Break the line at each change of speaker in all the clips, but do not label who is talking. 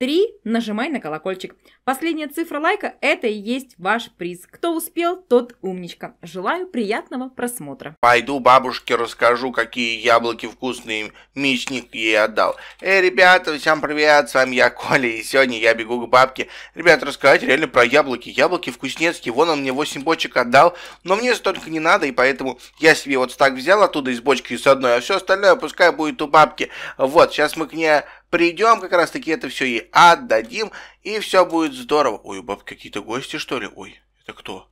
Три, нажимай на колокольчик. Последняя цифра лайка – это и есть ваш приз. Кто успел, тот умничка. Желаю приятного просмотра.
Пойду бабушке расскажу, какие яблоки вкусные Мечник ей отдал. Эй, ребята, всем привет, с вами я, Коля, и сегодня я бегу к бабке. Ребята, рассказать реально про яблоки. Яблоки вкуснецкие, вон он мне 8 бочек отдал, но мне столько не надо, и поэтому я себе вот так взял оттуда из бочки с одной, а все остальное пускай будет у бабки. Вот, сейчас мы к ней Придем как раз-таки это все и отдадим, и все будет здорово. Ой, у баб какие-то гости, что ли? Ой, это кто?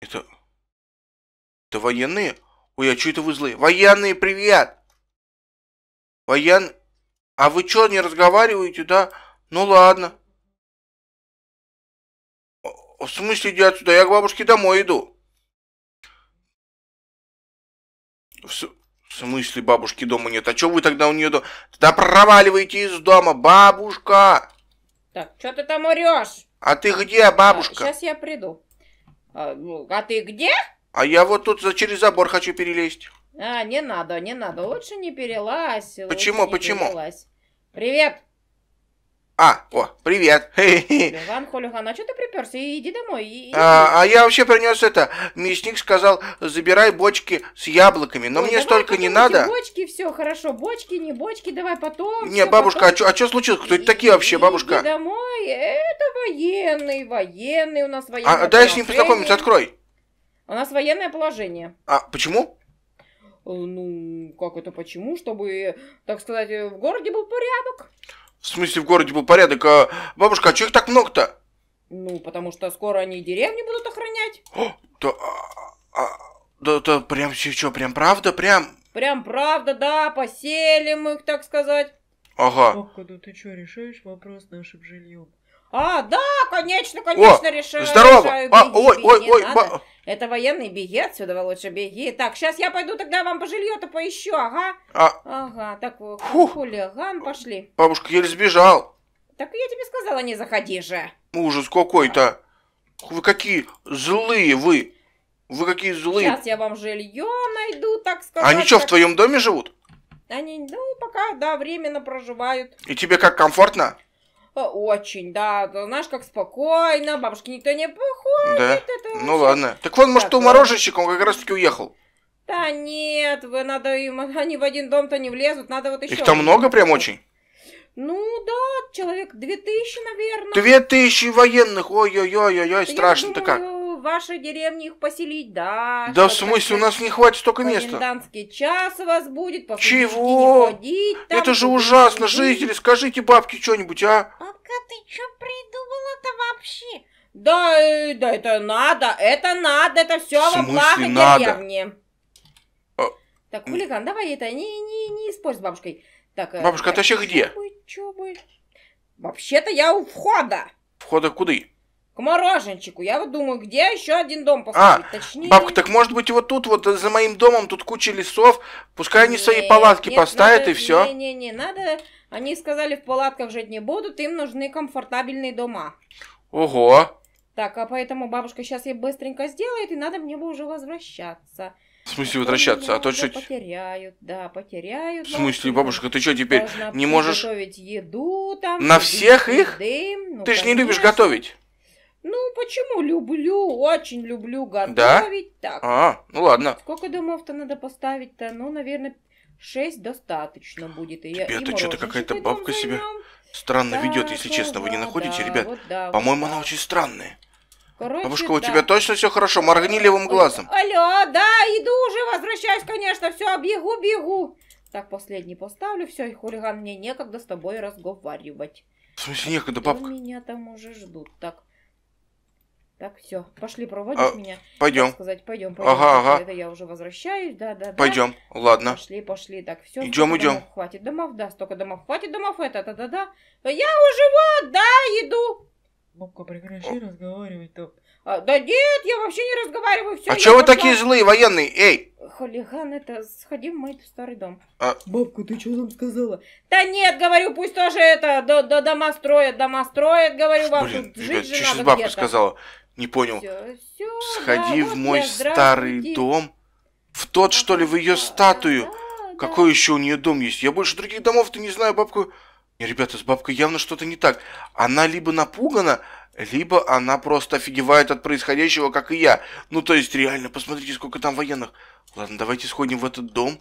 Это... Это военные? Ой, а что это вы злые? Военные, привет! Воен... А вы что, не разговариваете, да? Ну ладно. В смысле иди отсюда? Я к бабушке домой иду. В смысле бабушки дома нет? А что вы тогда у нее дома? Тогда проваливайте из дома, бабушка! Так,
что ты там орешь?
А ты где, бабушка? А, сейчас я приду. А, ну,
а ты где?
А я вот тут за, через забор хочу перелезть.
А, не надо, не надо. Лучше не перелазь. Почему, почему? Перелазь. Привет!
А, о, привет. Леган,
Холюган, а что ты приперся? Иди домой. И,
А, а я вообще принес это. Мясник сказал, забирай бочки с яблоками. Но Ой, мне столько не надо.
Бочки, все, хорошо. Бочки, не бочки, давай потом.
Не, бабушка, потом... а что а случилось? Кто это такие вообще, бабушка? Иди
домой. Это военный, военный у нас военный. А, дай с ним познакомиться, открой. У нас военное положение.
А почему?
Э, ну, как это почему? Чтобы, так сказать, в городе был порядок.
В смысле, в городе был порядок, а бабушка, а чего их так много-то?
Ну, потому что скоро они деревни будут
охранять. О, да, а, а, да, да, прям что, прям правда, прям?
Прям правда, да, поселим их, так сказать. Ага. Ох, когда ты что, решаешь вопрос нашим жильем? А, да, конечно, конечно, о, решаю. Здорово. Решаю, а, беги, а, ой, беги, ой, не ой, Ба... Это военный, беги отсюда, лучше беги. Так, сейчас я пойду тогда вам по жилью-то поищу, ага. А... Ага, так, хулиган, пошли.
Бабушка еле сбежал.
Так я тебе сказала, не заходи же.
Ужас какой-то. Вы какие злые вы. Вы какие злые. Сейчас
я вам жилье найду, так сказать. Они что,
так... в твоем доме живут?
Они, ну, пока, да, временно проживают.
И тебе как комфортно?
очень, да, знаешь, как спокойно, бабушки никто не походит.
Да. Это ну ладно. Так вон, может, так, у мороженщик, он как раз таки уехал.
Да нет, вы надо им, они в один дом-то не влезут, надо вот еще. Их там много прям очень? Ну да, человек две тысячи, наверное. Две
тысячи военных, ой-ой-ой-ой, страшно-то как
вашей деревне их поселить, да. Да, в смысле, у нас не хватит столько места. Комендантский час у вас будет, Чего? Ходить, там, Это же ужасно, жители,
скажите бабке что-нибудь, а? Бабка, ты что
придумала-то вообще? Да, э, да, это надо, это надо, это все во благо деревни. А... Так, хулиган, давай это, не, не, не используй с бабушкой. Так, э, Бабушка, а ты вообще где? Чё бы, Вообще-то я у входа. Входа куда? К мороженчику. Я вот думаю, где еще один дом поставить? А, Точнее... бабка,
так может быть вот тут, вот э, за моим домом, тут куча лесов. Пускай они нет, свои палатки нет, поставят надо, и все.
Не-не-не, надо... Они сказали, в палатках жить не будут, им нужны комфортабельные дома.
Ого.
Так, а поэтому бабушка сейчас ей быстренько сделает, и надо мне бы уже возвращаться.
В смысле возвращаться? А то что...
Потеряют, да, потеряют. В смысле,
бабушка, ты что теперь не можешь...
готовить еду там. На всех их? Еды. Ну, ты же не любишь готовить. Ну, почему? Люблю, очень люблю готовить. Да? Так. А, ну ладно. Сколько домов-то надо поставить-то? Ну, наверное, 6 достаточно будет. И, Тебе это что-то
какая-то бабка себе странно да, ведет, если да, честно. Вы не находите, да, ребят? Вот, да, По-моему, вот, она да. очень странная.
А Короче, Бабушка, да. у тебя точно все
хорошо? Моргни левым глазом.
Алло, да, иду уже, возвращаюсь, конечно, все, бегу, бегу. Так, последний поставлю, все, и хулиган, мне некогда с тобой разговаривать.
В смысле некогда, бабка?
Что меня там уже ждут, так. Так, все, пошли проводить а, меня. Пойдем. сказать, пойдем, пойдем. Ага, ага. Это я уже возвращаюсь, да, да, да. Пойдем, ладно. Пошли, пошли, так, все. Идем, идем. Домов хватит домов, да, столько домов, хватит домов, это, да, да, да. Я уже вот, да, иду.
Бабка, прекращай разговаривать то.
А, да нет, я вообще не разговариваю, все. А че вы пошла... такие злые, военные, эй? Хулиган, это, сходи в мой старый дом. А... Бабка, ты что там сказала? Да нет, говорю, пусть тоже это, да, да, дома строят, дома строят, говорю вам, Блин, тут жить ребят, же надо бабка сказала?
Не понял. Все, все, Сходи да, в мой я, старый дом. В тот, что ли, в ее статую. Да, Какой да. еще у нее дом есть? Я больше других домов-то не знаю, бабку. Не, ребята, с бабкой явно что-то не так. Она либо напугана, либо она просто офигевает от происходящего, как и я. Ну, то есть, реально, посмотрите, сколько там военных. Ладно, давайте сходим в этот дом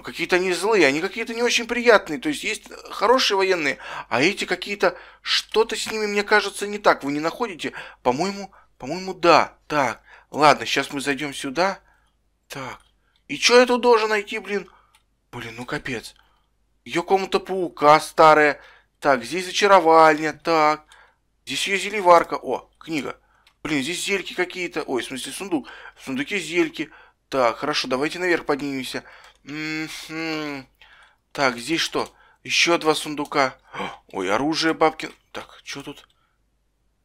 но ну, какие-то они злые, они какие-то не очень приятные. То есть есть хорошие военные, а эти какие-то... Что-то с ними, мне кажется, не так. Вы не находите? По-моему, по-моему, да. Так, ладно, сейчас мы зайдем сюда. Так. И что я тут должен найти, блин? Блин, ну капец. Ее комната паука старая. Так, здесь зачаровальня. Так. Здесь ее зелеварка. О, книга. Блин, здесь зельки какие-то. Ой, в смысле сундук. В сундуке зельки. Так, хорошо, давайте наверх поднимемся. Угу. Так, здесь что? Еще два сундука. Ой, оружие бабки. Так, что тут?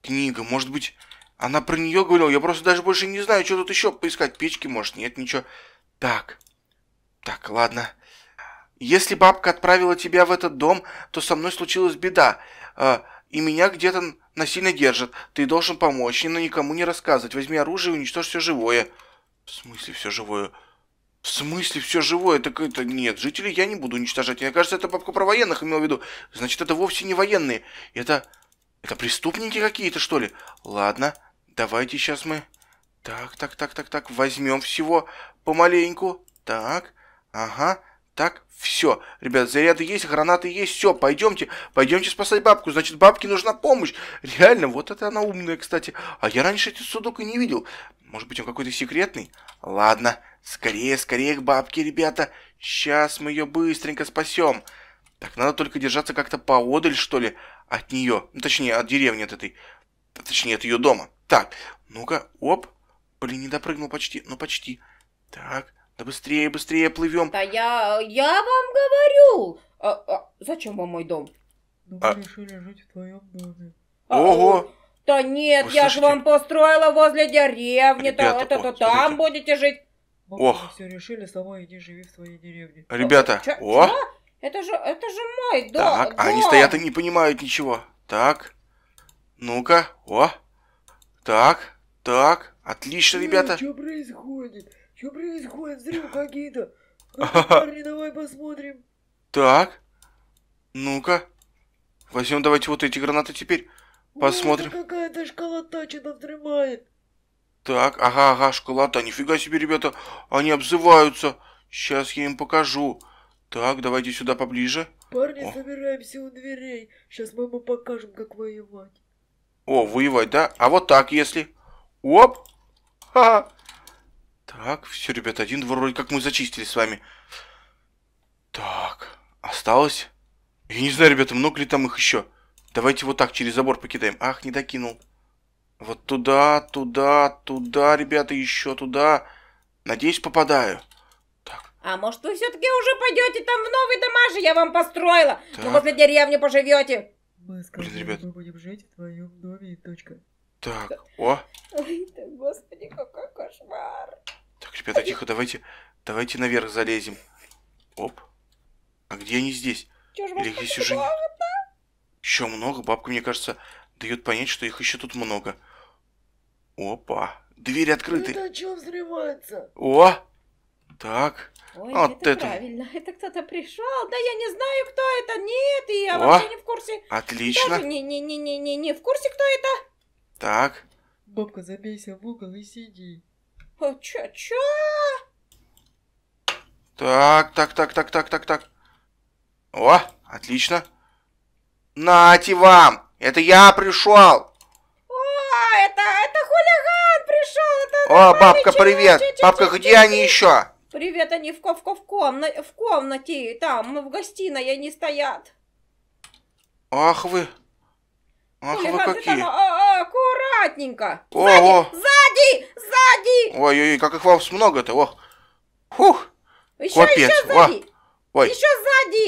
Книга, может быть... Она про нее говорила, я просто даже больше не знаю, что тут еще поискать. Печки, может, нет, ничего. Так, так, ладно. Если бабка отправила тебя в этот дом, то со мной случилась беда. Э, и меня где-то насильно держат. Ты должен помочь, но никому не рассказывать. Возьми оружие и уничтожь все живое. В смысле все живое? В смысле, все живое? Так это нет, жителей я не буду уничтожать. Мне кажется, это папка про военных имел в виду. Значит, это вовсе не военные. Это... Это преступники какие-то, что ли? Ладно, давайте сейчас мы... Так, так, так, так, так, возьмем всего помаленьку. Так, ага, так, все, ребят, заряды есть, гранаты есть, все, пойдемте, пойдемте спасать бабку, значит, бабке нужна помощь. Реально, вот это она умная, кстати. А я раньше этот судок и не видел. Может быть, он какой-то секретный? Ладно, скорее, скорее к бабке, ребята. Сейчас мы ее быстренько спасем. Так, надо только держаться как-то поодаль, что ли, от нее. Ну, точнее, от деревни от этой. Точнее, от ее дома. Так, ну-ка, оп. Блин, не допрыгнул почти, ну почти. Так, да быстрее, быстрее плывем. Да
я, я вам говорю. А, а, зачем вам мой дом?
Да ну, а... решили жить в твоем доме. А, Ого!
Да нет, Вы я слышите? же вам построила возле деревни, Ребята, то это, то там будете жить. Бабушка Ох. все решили, сама иди живи в своей деревне.
А, ребята, Ч о! Чё?
Это же, это же мой дом. Так, а дом. они стоят и не
понимают ничего. Так, ну-ка, о, так, так, отлично, ребята. Что
происходит? Что происходит? Взрыв какие-то. Парни, давай посмотрим.
Так. Ну-ка. Возьмем давайте вот эти гранаты теперь. Посмотрим.
какая-то школота что-то взрывает.
Так, ага, ага, школота. Нифига себе, ребята. Они обзываются. Сейчас я им покажу. Так, давайте сюда поближе. Парни, О.
собираемся у дверей. Сейчас мы ему покажем, как воевать. О,
воевать, да? А вот так, если... Оп! Ха-ха! Так, все, ребята, один двор вроде как мы зачистили с вами. Так, осталось... Я не знаю, ребята, много ли там их еще. Давайте вот так через забор покидаем. Ах, не докинул. Вот туда, туда, туда, ребята, еще туда. Надеюсь, попадаю.
Так. А может, вы все-таки уже пойдете там в новый дома же я вам построила? Так. Вы возле деревни поживете.
Мы сказали, Блин, ребят. мы будем жить в твоем доме точка. Так, о.
Ой, да, господи, какой кошмар
ребята, тихо, давайте, давайте наверх залезем. Оп. А где они здесь? Или их здесь уже... Еще много? Бабка, мне кажется, дает понять, что их еще тут много. Опа. Двери открыты. Это
что взрывается?
О! Так. Ой, вот это, это правильно.
Это кто-то пришел. Да я не знаю, кто это. Нет, и я О, вообще не в курсе. Отлично. Даже не, не, не, не, не, не в курсе, кто это. Так. Бабка, забейся в угол и сиди. Э, Ча-ча!
Так, так, так, так, так, так, так. О, отлично. Нате вам! Это я пришел!
О, это, это хулиган пришел!
Это О, бабка, чай, привет! Чай, чай, бабка, где они еще?
Привет, они в, в, в, комна в комнате, там, в гостиной они стоят.
Ах вы... Ах, вы а, какие? Там,
а, а, аккуратненько. О, сзади, о. сзади, сзади.
Ой-ой-ой, как их вас много-то, ох.
Фух. Еще, еще сзади. Ой. Еще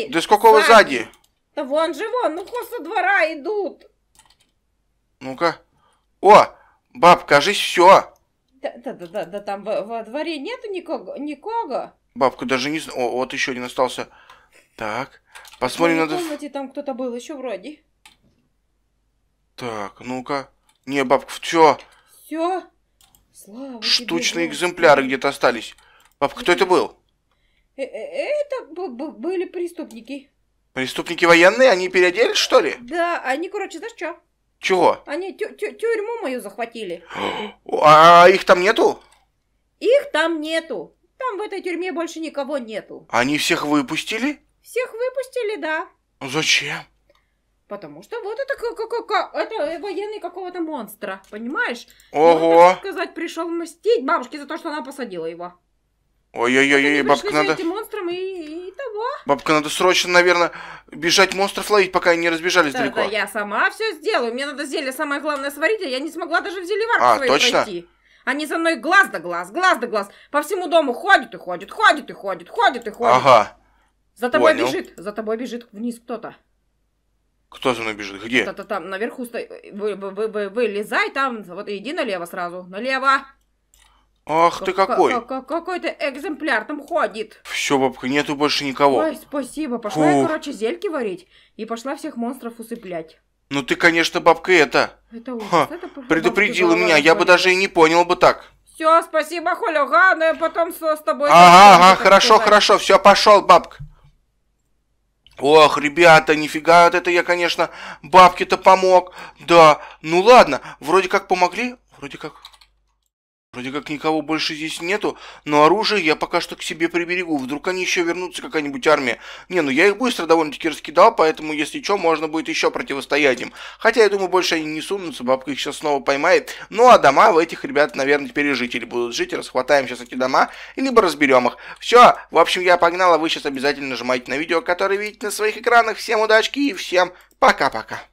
сзади. Да сколько сзади. вы сзади? Да вон же вон, ну хоть со двора идут.
Ну-ка. О, баб, кажись, все.
Да, да, да, да, там во, дворе нету никого, никого.
Бабка даже не знает. О, вот еще один остался. Так, посмотрим ну, надо. комнате
там кто-то был еще вроде.
Так, ну-ка. Не, бабка, все.
Все? Слава Штучные тебе, экземпляры
где-то остались. Бабка, кто это был?
Э, э, это были преступники.
Преступники военные? Они переоделись, что ли?
Да, они, короче, знаешь, что? Чего? Они тю тю тюрьму мою захватили.
А, а их там нету?
Их там нету. Там в этой тюрьме больше никого нету.
Они всех выпустили?
Всех выпустили, да. Зачем? Потому что вот это, как, как, как это э, военный какого-то монстра, понимаешь? Ого! И он, так сказать, пришел мстить бабушке за то, что она посадила его.
Ой-ой-ой, бабка надо... Этим
монстром и, и того.
Бабка, надо срочно, наверное, бежать монстров ловить, пока они не разбежались да, далеко. Да, я
сама все сделаю. Мне надо зелье самое главное сварить, а я не смогла даже в зелеварку а, свою точно? пройти. Они за мной глаз да глаз, глаз да глаз. По всему дому ходит и ходит, ходит и ходит, ходит и ходит. Ага.
За тобой Понял. бежит,
за тобой бежит вниз кто-то.
Кто за мной бежит? Где? та
там наверху стоит. Вы, вы, вы, вы, вылезай там, вот иди налево сразу. Налево.
Ах ты какой!
Какой-то экземпляр там ходит.
Все, бабка, нету больше никого. Ой,
спасибо. Пошла Фух. я, короче, зельки варить и пошла всех монстров усыплять.
Ну ты, конечно, бабка, это...
Это ужас. Ха, это предупредила меня, я бы
даже и не понял бы так.
Все, спасибо, Холя, ладно, ну потом с, с тобой...
Ага, ага, хорошо, хорошо, все, пошел, бабка. Ох, ребята, нифига от это я, конечно, бабке-то помог. Да, ну ладно, вроде как помогли, вроде как Вроде как никого больше здесь нету, но оружие я пока что к себе приберегу. Вдруг они еще вернутся, какая-нибудь армия. Не, ну я их быстро довольно-таки раскидал, поэтому, если что, можно будет еще противостоять им. Хотя, я думаю, больше они не сунутся, бабка их сейчас снова поймает. Ну, а дома в этих ребят, наверное, теперь и жители будут жить. Расхватаем сейчас эти дома, и либо разберем их. Все, в общем, я погнал, а вы сейчас обязательно нажимайте на видео, которое видите на своих экранах. Всем удачки и всем пока-пока.